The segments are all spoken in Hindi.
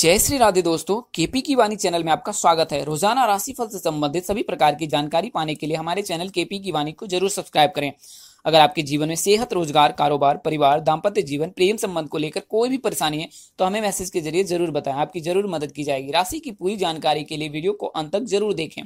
जय श्री राधे दोस्तों केपी की वाणी चैनल में आपका स्वागत है रोजाना राशिफल से संबंधित सभी प्रकार की जानकारी पाने के लिए हमारे चैनल केपी की वाणी को जरूर सब्सक्राइब करें अगर आपके जीवन में सेहत रोजगार कारोबार परिवार दाम्पत्य जीवन प्रेम संबंध को लेकर कोई भी परेशानी है तो हमें मैसेज के जरिए जरूर बताएं आपकी जरूर मदद की जाएगी राशि की पूरी जानकारी के लिए वीडियो को अंत तक जरूर देखें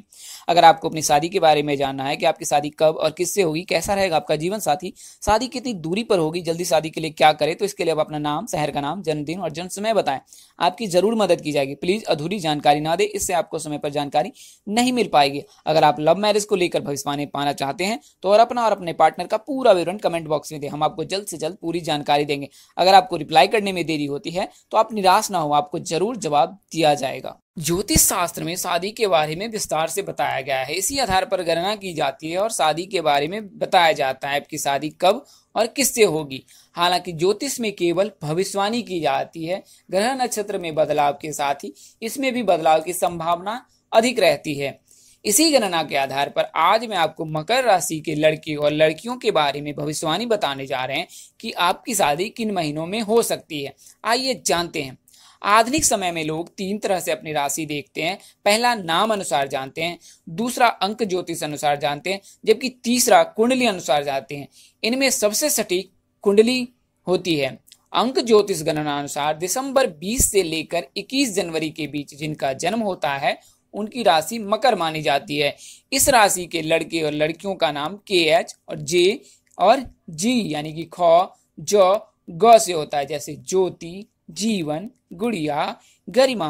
अगर आपको अपनी शादी के बारे में जानना है कि आपकी शादी कब और किससे होगी कैसा रहेगा आपका जीवन साथी शादी कितनी दूरी पर होगी जल्दी शादी के लिए क्या करें तो इसके लिए आप अपना नाम शहर का नाम जन्मदिन और जन्म समय बताएं आपकी जरूर मदद की जाएगी प्लीज अधूरी जानकारी ना दे इससे आपको समय पर जानकारी नहीं मिल पाएगी अगर आप लव मैरिज को लेकर भविष्यवाणी पाना चाहते हैं तो और अपना और अपने पार्टनर का पूरा विवरण कमेंट बॉक्स में दें हम आपको जल्द से जल्द पूरी जानकारी देंगे अगर आपको रिप्लाई करने में देरी होती है तो आप निराश ना हो आपको जरूर जवाब दिया जाएगा ज्योतिष शास्त्र में शादी के बारे में विस्तार से बताया गया है इसी आधार पर गणना की जाती है और शादी के बारे में बताया जाता है आपकी शादी कब और किससे होगी हालांकि ज्योतिष में केवल भविष्यवाणी की जाती है ग्रह नक्षत्र में बदलाव के साथ ही इसमें भी बदलाव की संभावना अधिक रहती है इसी गणना के आधार पर आज मैं आपको मकर राशि के लड़के और लड़कियों के बारे में भविष्यवाणी बताने जा रहे हैं कि आपकी शादी किन महीनों में हो सकती है आइए जानते हैं आधुनिक समय में लोग तीन तरह से अपनी राशि देखते हैं पहला नाम अनुसार जानते हैं दूसरा अंक ज्योतिष अनुसार जानते हैं जबकि तीसरा कुंडली अनुसार जानते हैं इनमें सबसे सटीक कुंडली होती है अंक ज्योतिष गणना अनुसार दिसंबर 20 से लेकर 21 जनवरी के बीच जिनका जन्म होता है उनकी राशि मकर मानी जाती है इस राशि के लड़के और लड़कियों का नाम के एच और जे और जी यानी कि ख ज ग से होता है जैसे ज्योति जीवन गुड़िया गरिमा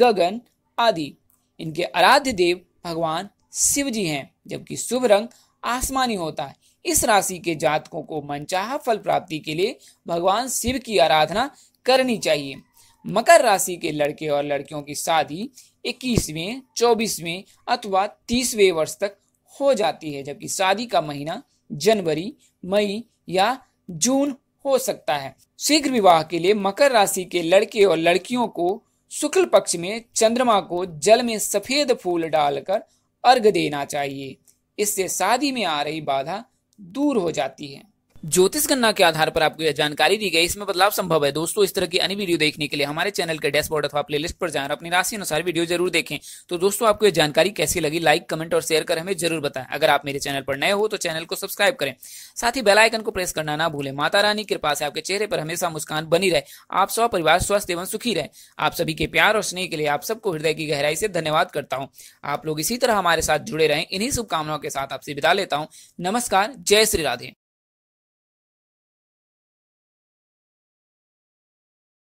गगन आदि इनके आराध्य देव भगवान शिव जी हैं जबकि शुभ रंग आसमानी होता है इस राशि के जातकों को मनचाहा फल प्राप्ति के लिए भगवान शिव की आराधना करनी चाहिए मकर राशि के लड़के और लड़कियों की शादी 21वें 24वें अथवा 30वें वर्ष तक हो जाती है जबकि शादी का महीना जनवरी मई या जून हो सकता है शीघ्र विवाह के लिए मकर राशि के लड़के और लड़कियों को शुक्ल पक्ष में चंद्रमा को जल में सफेद फूल डालकर अर्घ देना चाहिए इससे शादी में आ रही बाधा दूर हो जाती है ज्योतिष गणना के आधार पर आपको यह जानकारी दी गई इसमें बदलाव संभव है दोस्तों इस तरह की अन्य वीडियो देखने के लिए हमारे चैनल के डैशबोर्ड अथवा प्ले लिस्ट पर जाए अपनी राशि अनुसार वीडियो जरूर देखें तो दोस्तों आपको यह जानकारी कैसी लगी लाइक कमेंट और शेयर कर हमें जरूर बताएं अगर आप मेरे चैनल पर नए हो तो चैनल को सब्सक्राइब करें साथ ही बेलाइकन को प्रेस करना ना भूलें माता रानी कृपा से आपके चेहरे पर हमेशा मुस्कान बनी रहे आप सब परिवार स्वस्थ एवं सुखी रहे आप सभी के प्यार और स्नेह के लिए आप सबको हृदय की गहराई से धन्यवाद करता हूँ आप लोग इसी तरह हमारे साथ जुड़े रहें इन्हीं शुभकामनाओं के साथ आपसे विदा लेता हूँ नमस्कार जय श्री राधे